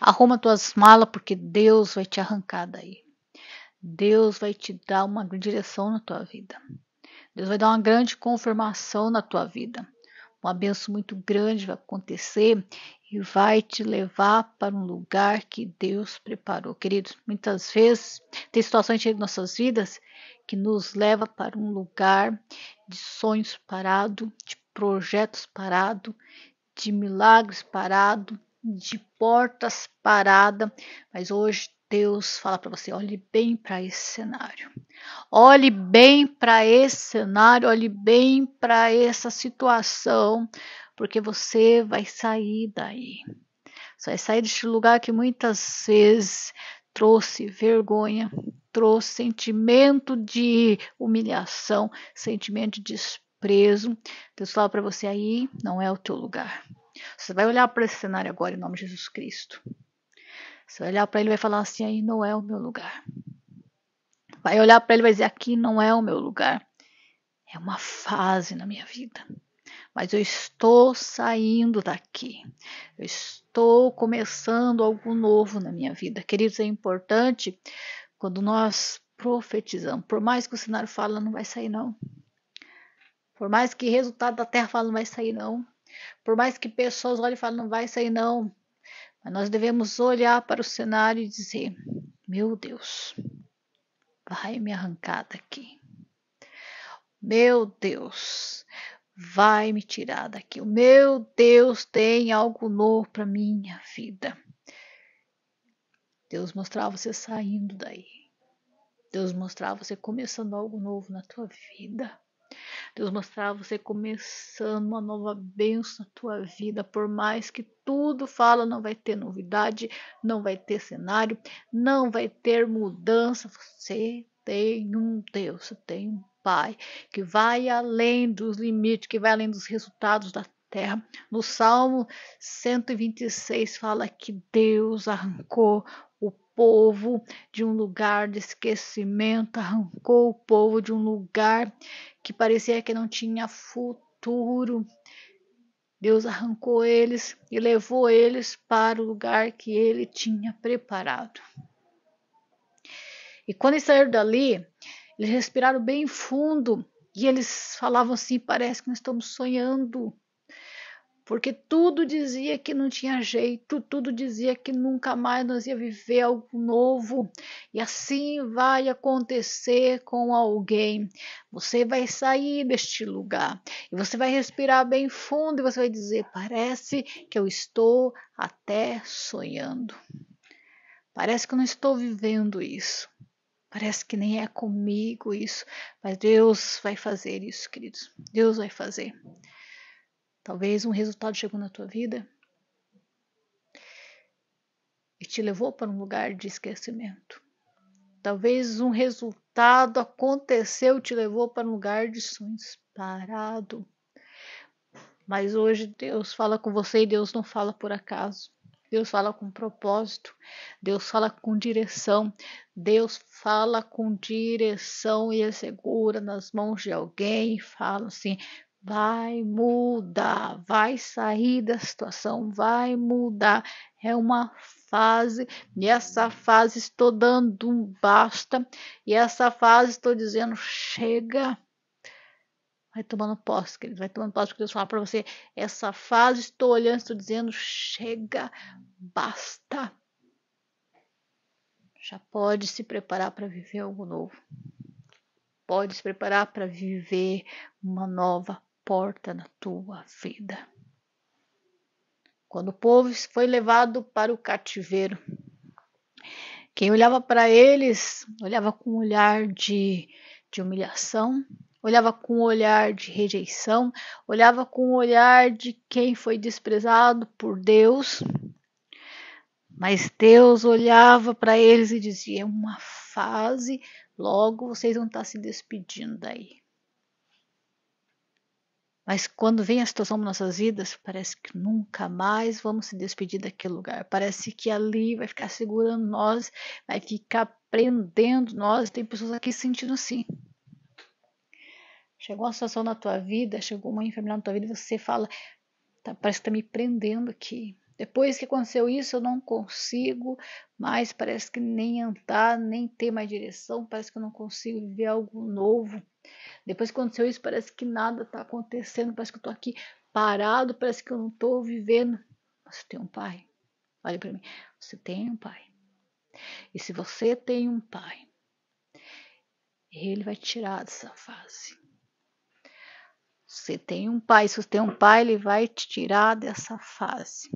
Arruma tuas malas, porque Deus vai te arrancar daí. Deus vai te dar uma direção na tua vida. Deus vai dar uma grande confirmação na tua vida. Uma bênção muito grande vai acontecer e vai te levar para um lugar que Deus preparou. Queridos, muitas vezes tem situações em nossas vidas que nos leva para um lugar de sonhos parado, de projetos parado, de milagres parado, de portas parada, mas hoje Deus fala para você: olhe bem para esse cenário. Olhe bem para esse cenário, olhe bem para essa situação, porque você vai sair daí. Você vai sair deste lugar que muitas vezes trouxe vergonha, trouxe sentimento de humilhação, sentimento de desprezo. Deus fala para você aí, não é o teu lugar. Você vai olhar para esse cenário agora em nome de Jesus Cristo. Você vai olhar para ele e vai falar assim: aí não é o meu lugar. Vai olhar para ele e vai dizer: aqui não é o meu lugar. É uma fase na minha vida. Mas eu estou saindo daqui. Eu estou começando algo novo na minha vida. Queridos, é importante quando nós profetizamos. Por mais que o cenário fala, não vai sair, não. Por mais que o resultado da terra fala, não vai sair, não. Por mais que pessoas olhem e falem, não vai sair não. Mas nós devemos olhar para o cenário e dizer, meu Deus, vai me arrancar daqui. Meu Deus, vai me tirar daqui. Meu Deus, tem algo novo para minha vida. Deus mostrava você saindo daí. Deus mostrava você começando algo novo na tua vida. Deus mostrar você começando uma nova bênção na tua vida, por mais que tudo fala, não vai ter novidade, não vai ter cenário, não vai ter mudança. Você tem um Deus, você tem um Pai que vai além dos limites, que vai além dos resultados da terra. No Salmo 126 fala que Deus arrancou povo de um lugar de esquecimento, arrancou o povo de um lugar que parecia que não tinha futuro. Deus arrancou eles e levou eles para o lugar que ele tinha preparado. E quando eles saíram dali, eles respiraram bem fundo e eles falavam assim: parece que nós estamos sonhando porque tudo dizia que não tinha jeito, tudo dizia que nunca mais nós ia viver algo novo, e assim vai acontecer com alguém. Você vai sair deste lugar e você vai respirar bem fundo e você vai dizer: parece que eu estou até sonhando. Parece que eu não estou vivendo isso. Parece que nem é comigo isso, mas Deus vai fazer isso, queridos. Deus vai fazer. Talvez um resultado chegou na tua vida e te levou para um lugar de esquecimento. Talvez um resultado aconteceu e te levou para um lugar de sonhos parado. Mas hoje Deus fala com você e Deus não fala por acaso. Deus fala com propósito, Deus fala com direção, Deus fala com direção e é segura nas mãos de alguém e fala assim: vai mudar, vai sair da situação, vai mudar. É uma fase, e essa fase estou dando um basta, e essa fase estou dizendo chega. Vai tomando posse, querido, vai tomando posse, porque Deus falar para você, essa fase estou olhando, estou dizendo chega, basta. Já pode se preparar para viver algo novo pode se preparar para viver uma nova porta na tua vida. Quando o povo foi levado para o cativeiro, quem olhava para eles olhava com um olhar de, de humilhação, olhava com um olhar de rejeição, olhava com um olhar de quem foi desprezado por Deus. Mas Deus olhava para eles e dizia: é uma fase, logo vocês vão estar se despedindo daí. Mas quando vem a situação nas nossas vidas, parece que nunca mais vamos se despedir daquele lugar. Parece que ali vai ficar segurando nós, vai ficar prendendo nós. Tem pessoas aqui sentindo assim. Chegou uma situação na tua vida, chegou uma enfermidade na tua vida, e você fala, tá, parece que tá me prendendo aqui. Depois que aconteceu isso, eu não consigo mais, parece que nem andar, nem ter mais direção, parece que eu não consigo viver algo novo. Depois que aconteceu isso, parece que nada está acontecendo, parece que eu estou aqui parado, parece que eu não estou vivendo. você tem um pai. Olha para mim. Você tem um pai. E se você tem um pai, ele vai te tirar dessa fase. Você tem um pai, se você tem um pai, ele vai te tirar dessa fase.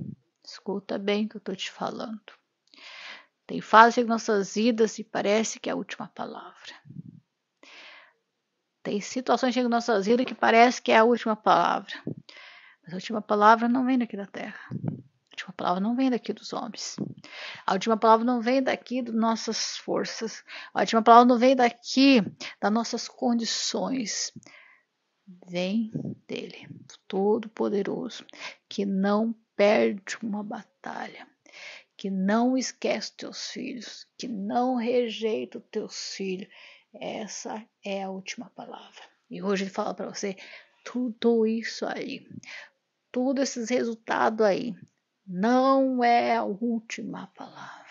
Escuta bem o que eu estou te falando. Tem fase em nossas vidas e parece que é a última palavra. Tem situações em nossas vidas que parece que é a última palavra. Mas a última palavra não vem daqui da terra. A última palavra não vem daqui dos homens. A última palavra não vem daqui das nossas forças. A última palavra não vem daqui das nossas condições. Vem dele, Todo-Poderoso, que não perde uma batalha, que não esquece teus filhos, que não rejeita os teus filhos, essa é a última palavra. E hoje ele fala para você tudo isso aí, tudo esses resultados aí, não é a última palavra.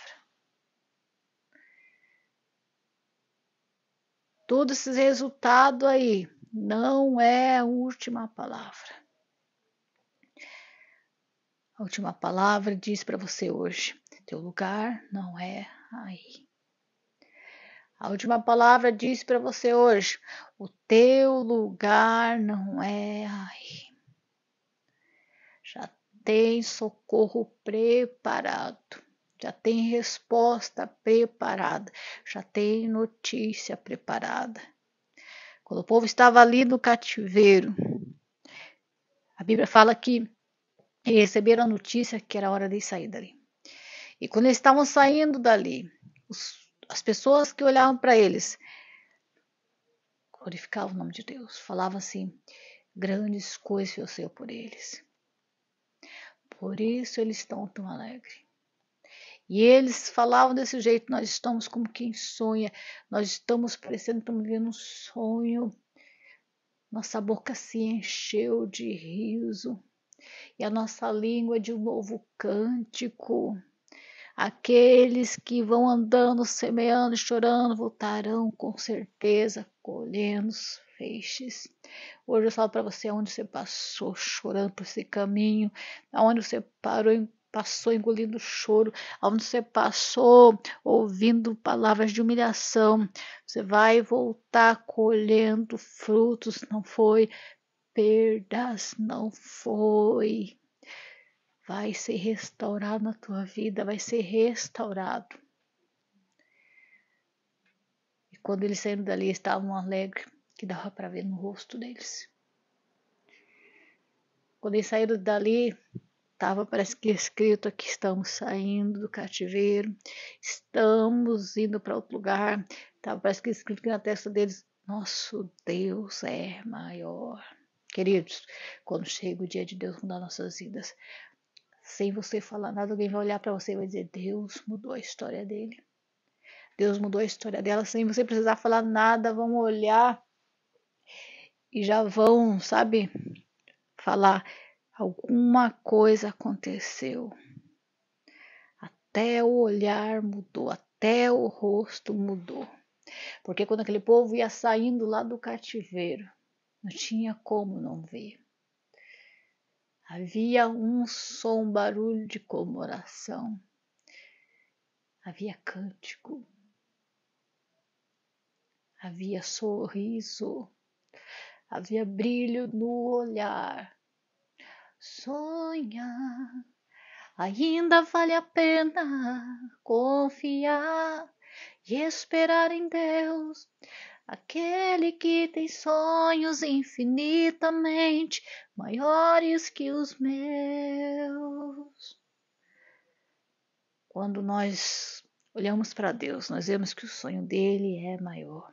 Todos esses resultados aí não é a última palavra. A última palavra diz para você hoje: teu lugar não é aí. A última palavra diz para você hoje: o teu lugar não é aí. Já tem socorro preparado, já tem resposta preparada, já tem notícia preparada. Quando o povo estava ali no cativeiro, a Bíblia fala que receberam a notícia que era hora de sair dali. E quando eles estavam saindo dali, os as pessoas que olhavam para eles glorificavam o nome de Deus, falavam assim: grandes coisas eu sei por eles. Por isso eles estão tão alegres. E eles falavam desse jeito: nós estamos como quem sonha, nós estamos parecendo, estamos vivendo um sonho. Nossa boca se encheu de riso e a nossa língua de um novo cântico. Aqueles que vão andando, semeando, chorando, voltarão com certeza colhendo os feixes. Hoje eu falo para você onde você passou chorando por esse caminho, aonde você parou, passou engolindo choro, aonde você passou ouvindo palavras de humilhação. Você vai voltar colhendo frutos, não foi perdas, não foi vai ser restaurado na tua vida, vai ser restaurado. E quando eles saíram dali, estavam alegres, que dava para ver no rosto deles. Quando eles saíram dali, estava parece que escrito aqui estamos saindo do cativeiro, estamos indo para outro lugar. Tava parece que escrito aqui na testa deles, nosso Deus é maior. Queridos, quando chega o dia de Deus mudar nossas vidas, sem você falar nada, alguém vai olhar para você e vai dizer: Deus mudou a história dele. Deus mudou a história dela sem você precisar falar nada. Vão olhar e já vão, sabe, falar: alguma coisa aconteceu. Até o olhar mudou, até o rosto mudou. Porque quando aquele povo ia saindo lá do cativeiro, não tinha como não ver. Havia um som, barulho de comemoração. Havia cântico. Havia sorriso. Havia brilho no olhar. Sonhar. Ainda vale a pena confiar e esperar em Deus. Aquele que tem sonhos infinitamente maiores que os meus. Quando nós olhamos para Deus, nós vemos que o sonho dele é maior.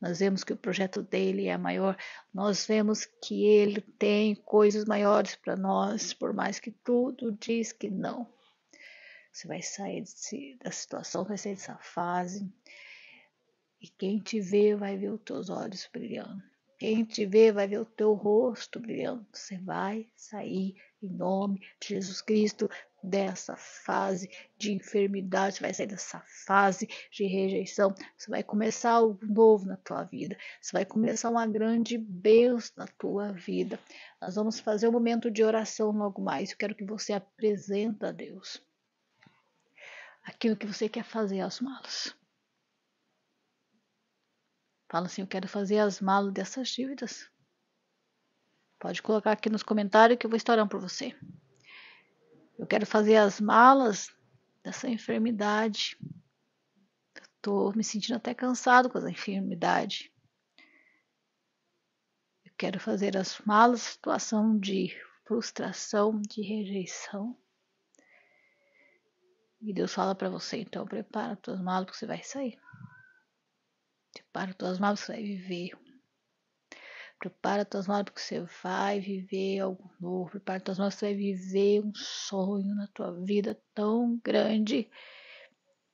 Nós vemos que o projeto dele é maior. Nós vemos que ele tem coisas maiores para nós, por mais que tudo diz que não. Você vai sair desse, da situação, vai sair dessa fase e quem te vê vai ver os teus olhos brilhando. Quem te vê vai ver o teu rosto brilhando. Você vai sair em nome de Jesus Cristo dessa fase de enfermidade, você vai sair dessa fase de rejeição, você vai começar algo novo na tua vida, você vai começar uma grande bênção na tua vida. Nós vamos fazer um momento de oração logo mais. Eu quero que você apresente a Deus aquilo que você quer fazer aos malos. Fala assim: Eu quero fazer as malas dessas dívidas. Pode colocar aqui nos comentários que eu vou estourar um para você. Eu quero fazer as malas dessa enfermidade. estou me sentindo até cansado com essa enfermidade. Eu quero fazer as malas situação de frustração, de rejeição. E Deus fala para você, então prepara tuas malas que você vai sair. Prepara tuas malas que você vai viver. Prepara tuas malas porque você vai viver algo novo. Prepara tuas malas que você vai viver um sonho na tua vida tão grande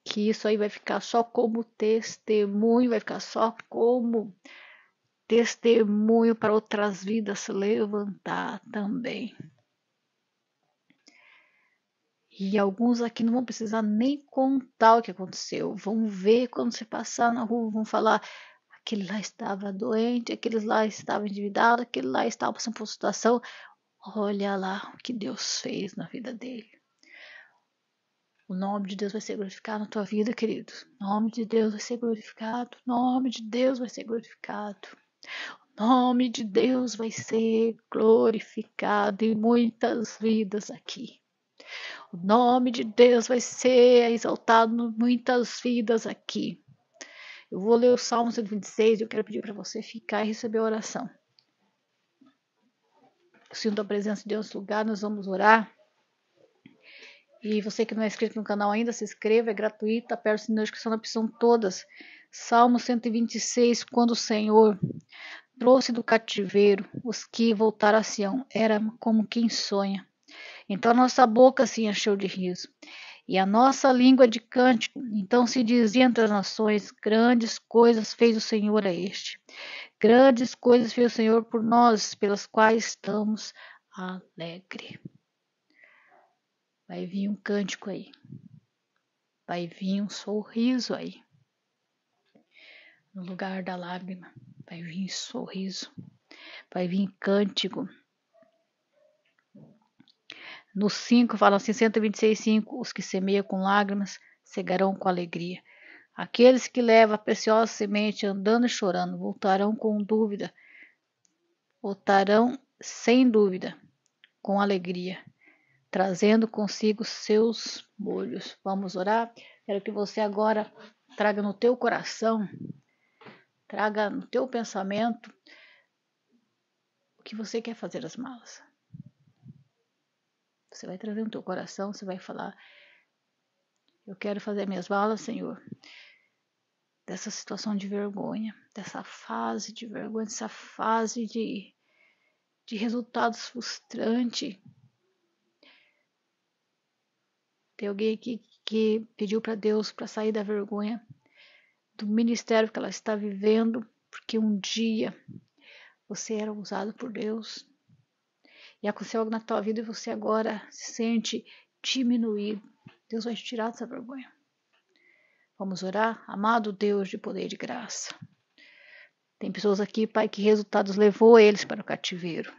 que isso aí vai ficar só como testemunho, vai ficar só como testemunho para outras vidas se levantar também. E alguns aqui não vão precisar nem contar o que aconteceu. Vão ver quando você passar na rua, vão falar: aquele lá estava doente, aquele lá estava endividado, aquele lá estava passando por situação. Olha lá o que Deus fez na vida dele. O nome de Deus vai ser glorificado na tua vida, querido. O nome de Deus vai ser glorificado. O nome de Deus vai ser glorificado. O nome de Deus vai ser glorificado em muitas vidas aqui. O nome de Deus vai ser exaltado em muitas vidas aqui. Eu vou ler o Salmo 126 e eu quero pedir para você ficar e receber a oração. sinto a presença de Deus no lugar, nós vamos orar. E você que não é inscrito no canal ainda, se inscreva, é gratuito, aperta o sininho de inscrição na opção todas. Salmo 126, quando o Senhor trouxe do cativeiro os que voltaram a Sião, era como quem sonha. Então nossa boca se encheu de riso, e a nossa língua de cântico. Então se dizia entre as nações: Grandes coisas fez o Senhor a este. Grandes coisas fez o Senhor por nós, pelas quais estamos alegre. Vai vir um cântico aí. Vai vir um sorriso aí. No lugar da lágrima, vai vir sorriso. Vai vir cântico. No 5 fala assim: 126,5: Os que semeiam com lágrimas cegarão com alegria. Aqueles que levam a preciosa semente andando e chorando voltarão com dúvida, voltarão sem dúvida, com alegria, trazendo consigo seus molhos. Vamos orar? Quero que você agora traga no teu coração, traga no teu pensamento o que você quer fazer as malas. Você vai trazer no teu coração, você vai falar: Eu quero fazer minhas balas, Senhor. Dessa situação de vergonha, dessa fase de vergonha, dessa fase de, de resultados frustrante. Tem alguém aqui que pediu para Deus para sair da vergonha do ministério que ela está vivendo, porque um dia você era usado por Deus e aconteceu algo na tua vida e você agora se sente diminuído, Deus vai te tirar dessa vergonha. Vamos orar? Amado Deus de poder e de graça. Tem pessoas aqui, Pai, que resultados levou eles para o cativeiro.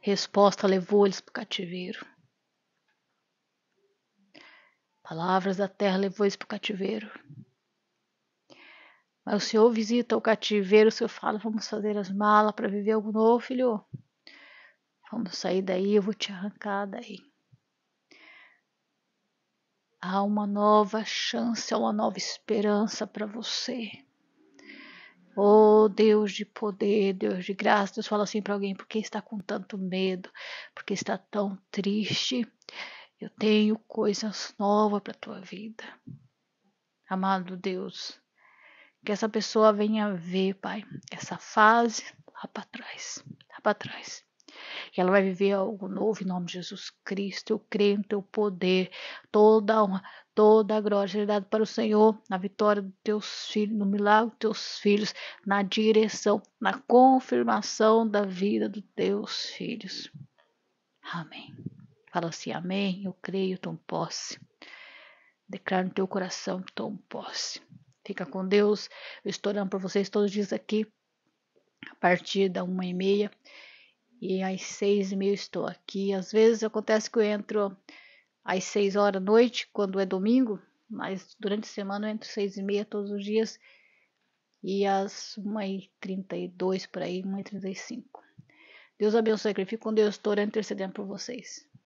Resposta levou eles para o cativeiro. Palavras da terra levou eles para o cativeiro. Mas o Senhor visita o cativeiro, o Senhor fala: vamos fazer as malas para viver algo novo, filho. Vamos sair daí, eu vou te arrancar daí. Há uma nova chance, há uma nova esperança para você. Oh Deus de poder, Deus de graça, Deus fala assim para alguém: por que está com tanto medo? Por que está tão triste? Eu tenho coisas novas para a tua vida. Amado Deus, que essa pessoa venha ver, Pai, essa fase lá para trás, lá para trás. Que ela vai viver algo novo em nome de Jesus Cristo. Eu creio no teu poder, toda a honra, toda a glória é dada para o Senhor, na vitória dos teus filhos, no milagre dos teus filhos, na direção, na confirmação da vida dos teus filhos. Amém. Fala assim, amém, eu creio, tomo posse. Declaro no teu coração, tomo posse. Fica com Deus. Eu estou orando por vocês todos os dias aqui, a partir da uma e meia. E às seis e meia estou aqui. Às vezes acontece que eu entro às seis horas da noite, quando é domingo, mas durante a semana eu entro seis e meia todos os dias. E às 1h32 por aí, 1h35. Deus abençoe, e fique com Deus, estou orando intercedendo por vocês.